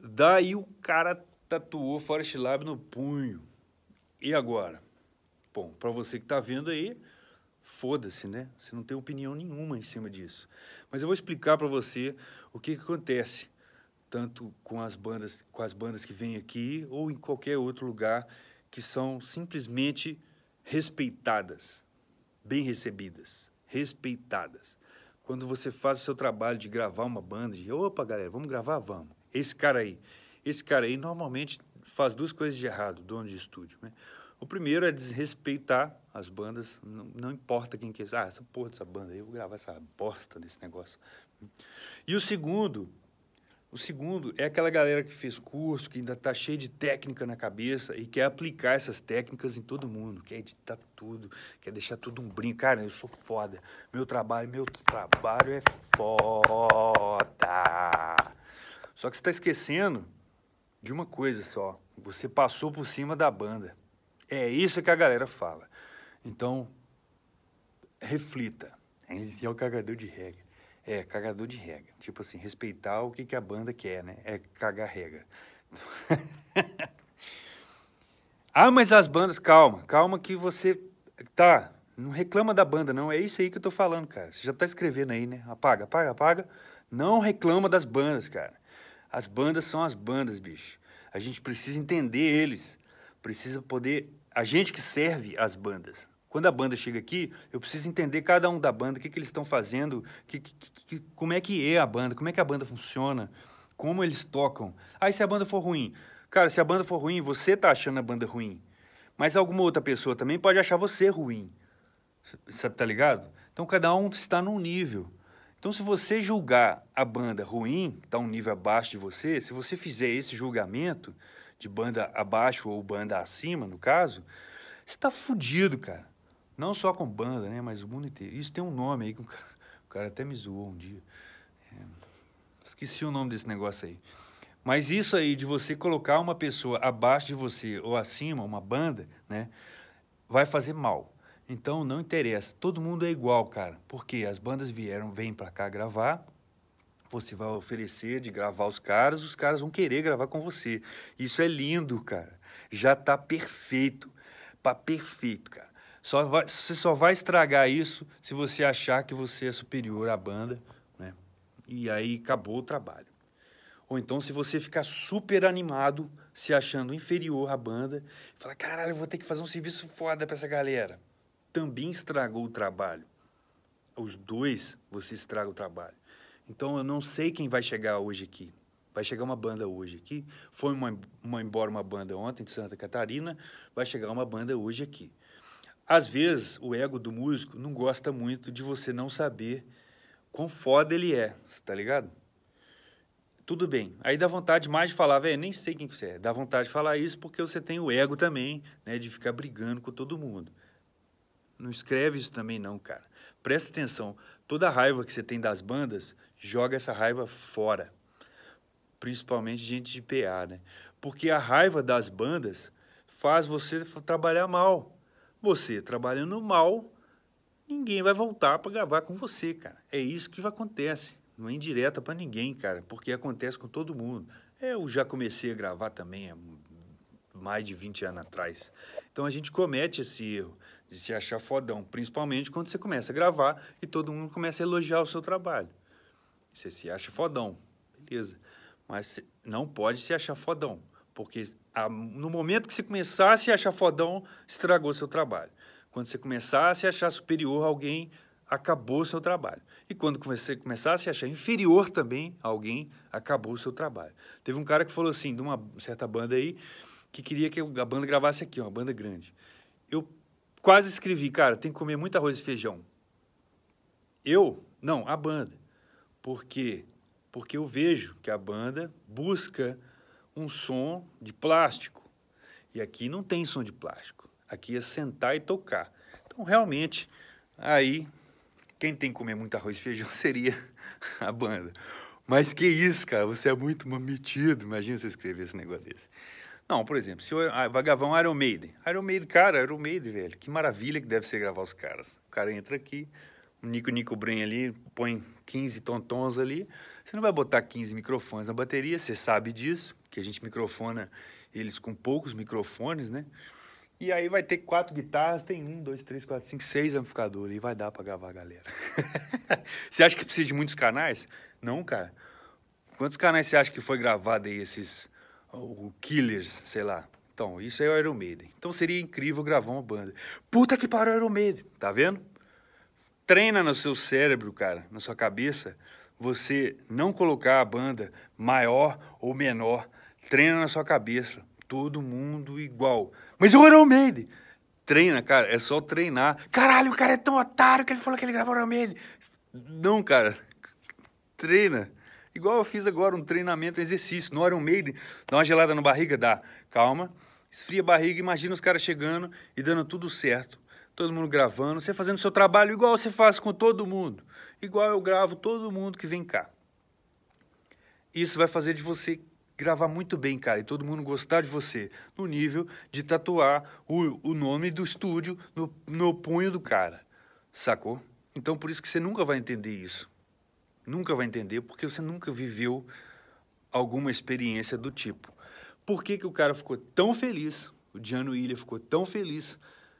Daí o cara tatuou Forest Lab no punho. E agora? Bom, para você que está vendo aí, foda-se, né? Você não tem opinião nenhuma em cima disso. Mas eu vou explicar para você o que, que acontece, tanto com as bandas, com as bandas que vêm aqui ou em qualquer outro lugar que são simplesmente respeitadas, bem recebidas, respeitadas. Quando você faz o seu trabalho de gravar uma banda, de, opa, galera, vamos gravar, vamos esse cara aí. Esse cara aí normalmente faz duas coisas de errado, dono de estúdio, né? O primeiro é desrespeitar as bandas, não, não importa quem que é. Ah, essa porra dessa banda aí, eu vou gravar essa bosta desse negócio. E o segundo, o segundo é aquela galera que fez curso, que ainda tá cheia de técnica na cabeça e quer aplicar essas técnicas em todo mundo, quer editar tudo, quer deixar tudo um brinco. Cara, eu sou foda. Meu trabalho, meu trabalho é foda. Só que você está esquecendo de uma coisa só. Você passou por cima da banda. É isso que a galera fala. Então, reflita. é o cagador de regra. É, cagador de regra. Tipo assim, respeitar o que, que a banda quer, né? É cagar regra. ah, mas as bandas, calma, calma que você. Tá, não reclama da banda, não. É isso aí que eu tô falando, cara. Você já tá escrevendo aí, né? Apaga, apaga, apaga. Não reclama das bandas, cara. As bandas são as bandas, bicho. A gente precisa entender eles. Precisa poder. A gente que serve as bandas. Quando a banda chega aqui, eu preciso entender cada um da banda, o que, que eles estão fazendo, que, que, como é que é a banda, como é que a banda funciona, como eles tocam. Aí se a banda for ruim, cara, se a banda for ruim, você tá achando a banda ruim. Mas alguma outra pessoa também pode achar você ruim. Você tá ligado? Então cada um está num nível. Então, se você julgar a banda ruim, está um nível abaixo de você, se você fizer esse julgamento de banda abaixo ou banda acima, no caso, você está fudido, cara. Não só com banda, né? Mas o mundo inteiro. Isso tem um nome aí que o cara, o cara até me zoou um dia. É, esqueci o nome desse negócio aí. Mas isso aí de você colocar uma pessoa abaixo de você ou acima, uma banda, né? Vai fazer mal. Então não interessa, todo mundo é igual, cara. Porque as bandas vieram, vêm para cá gravar, você vai oferecer de gravar os caras, os caras vão querer gravar com você. Isso é lindo, cara. Já tá perfeito. tá perfeito, cara. Só vai, você só vai estragar isso se você achar que você é superior à banda, né? E aí acabou o trabalho. Ou então se você ficar super animado, se achando inferior à banda, fala, caralho, eu vou ter que fazer um serviço foda pra essa galera também estragou o trabalho. Os dois, você estraga o trabalho. Então eu não sei quem vai chegar hoje aqui. Vai chegar uma banda hoje aqui. Foi uma, uma embora uma banda ontem de Santa Catarina. Vai chegar uma banda hoje aqui. Às vezes o ego do músico não gosta muito de você não saber quão foda ele é, tá ligado? Tudo bem. Aí dá vontade mais de falar, velho, nem sei quem que você é. Dá vontade de falar isso porque você tem o ego também, né, de ficar brigando com todo mundo não escreve isso também não, cara. Presta atenção, toda a raiva que você tem das bandas, joga essa raiva fora. Principalmente gente de PA, né? Porque a raiva das bandas faz você trabalhar mal. Você trabalhando mal, ninguém vai voltar para gravar com você, cara. É isso que acontece. Não é indireta para ninguém, cara, porque acontece com todo mundo. É, eu já comecei a gravar também há mais de 20 anos atrás. Então a gente comete esse erro de se achar fodão, principalmente quando você começa a gravar e todo mundo começa a elogiar o seu trabalho. Você se acha fodão, beleza. Mas não pode se achar fodão, porque a, no momento que você começar a se achar fodão, estragou seu trabalho. Quando você começar a se achar superior a alguém, acabou seu trabalho. E quando você começar a se achar inferior também a alguém, acabou o seu trabalho. Teve um cara que falou assim, de uma certa banda aí, que queria que a banda gravasse aqui, uma banda grande. Eu quase escrevi, cara, tem que comer muito arroz e feijão. Eu? Não, a banda. Por quê? Porque eu vejo que a banda busca um som de plástico. E aqui não tem som de plástico. Aqui é sentar e tocar. Então, realmente, aí quem tem que comer muito arroz e feijão seria a banda. Mas que isso, cara, você é muito metido. Imagina se eu escrever esse negócio desse. Não, por exemplo, se eu, ah, vai gravar um Iron Maiden. Iron Maiden, cara, Iron Maiden, velho. Que maravilha que deve ser gravar os caras. O cara entra aqui, o Nico Nico Bren ali, põe 15 tontons ali. Você não vai botar 15 microfones na bateria, você sabe disso, que a gente microfona eles com poucos microfones, né? E aí vai ter quatro guitarras, tem um, dois, três, quatro, cinco, seis amplificadores e vai dar para gravar a galera. você acha que precisa de muitos canais? Não, cara. Quantos canais você acha que foi gravado aí esses o Killers, sei lá. Então, isso é o Iron Maiden. Então seria incrível gravar uma banda. Puta que pariu Iron Maiden, tá vendo? Treina no seu cérebro, cara, na sua cabeça, você não colocar a banda maior ou menor. Treina na sua cabeça. Todo mundo igual. Mas é o Iron Maiden! Treina, cara, é só treinar. Caralho, o cara é tão otário que ele falou que ele gravou o Iron Maiden. Não, cara, treina. Igual eu fiz agora um treinamento, um exercício, no Iron Maiden, dá uma gelada na barriga, dá. Calma, esfria a barriga, imagina os caras chegando e dando tudo certo. Todo mundo gravando, você fazendo seu trabalho igual você faz com todo mundo. Igual eu gravo todo mundo que vem cá. Isso vai fazer de você gravar muito bem, cara, e todo mundo gostar de você, no nível de tatuar o, o nome do estúdio no, no punho do cara, sacou? Então por isso que você nunca vai entender isso nunca vai entender porque você nunca viveu alguma experiência do tipo. Por que, que o cara ficou tão feliz, o Diano Ilha ficou tão feliz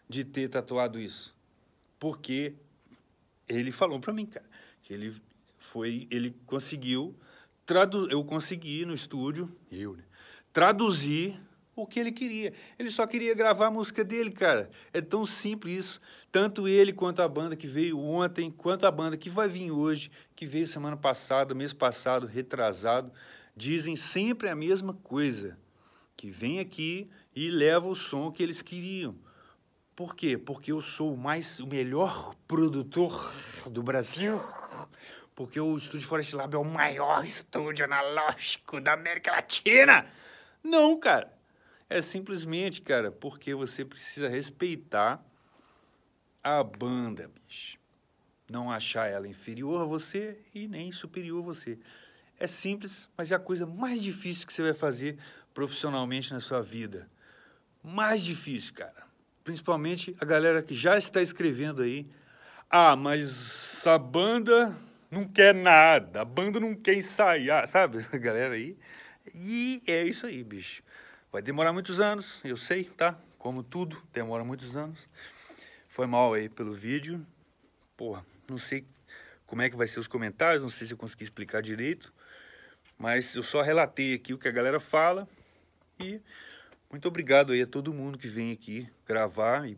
de ter tatuado isso? Porque ele falou para mim, cara, que ele foi, ele conseguiu, tradu eu consegui no estúdio, eu, né, traduzir o que ele queria. Ele só queria gravar a música dele, cara. É tão simples isso. Tanto ele quanto a banda que veio ontem, quanto a banda que vai vir hoje, que veio semana passada, mês passado, retrasado, dizem sempre a mesma coisa. Que vem aqui e leva o som que eles queriam. Por quê? Porque eu sou o mais o melhor produtor do Brasil. Porque o Estúdio Forest Lab é o maior estúdio analógico da América Latina. Não, cara. É simplesmente, cara, porque você precisa respeitar a banda, bicho. Não achar ela inferior a você e nem superior a você. É simples, mas é a coisa mais difícil que você vai fazer profissionalmente na sua vida. Mais difícil, cara. Principalmente a galera que já está escrevendo aí. Ah, mas a banda não quer nada, a banda não quer ensaiar, sabe? galera aí. E é isso aí, bicho. Vai demorar muitos anos, eu sei, tá? Como tudo, demora muitos anos. Foi mal aí pelo vídeo. Porra, não sei como é que vai ser os comentários, não sei se eu consegui explicar direito. Mas eu só relatei aqui o que a galera fala. E muito obrigado aí a todo mundo que vem aqui gravar. E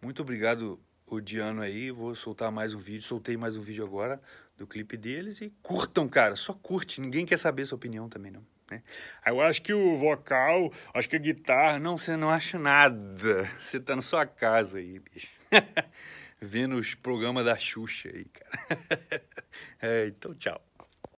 muito obrigado, Odiano aí. Vou soltar mais um vídeo. Soltei mais um vídeo agora do clipe deles. E curtam, cara. Só curte. Ninguém quer saber sua opinião também, não. Né? Aí eu acho que o vocal, acho que a guitarra, não, você não acha nada. Você tá na sua casa aí, bicho. Vendo os programas da Xuxa aí, cara. é, então, tchau.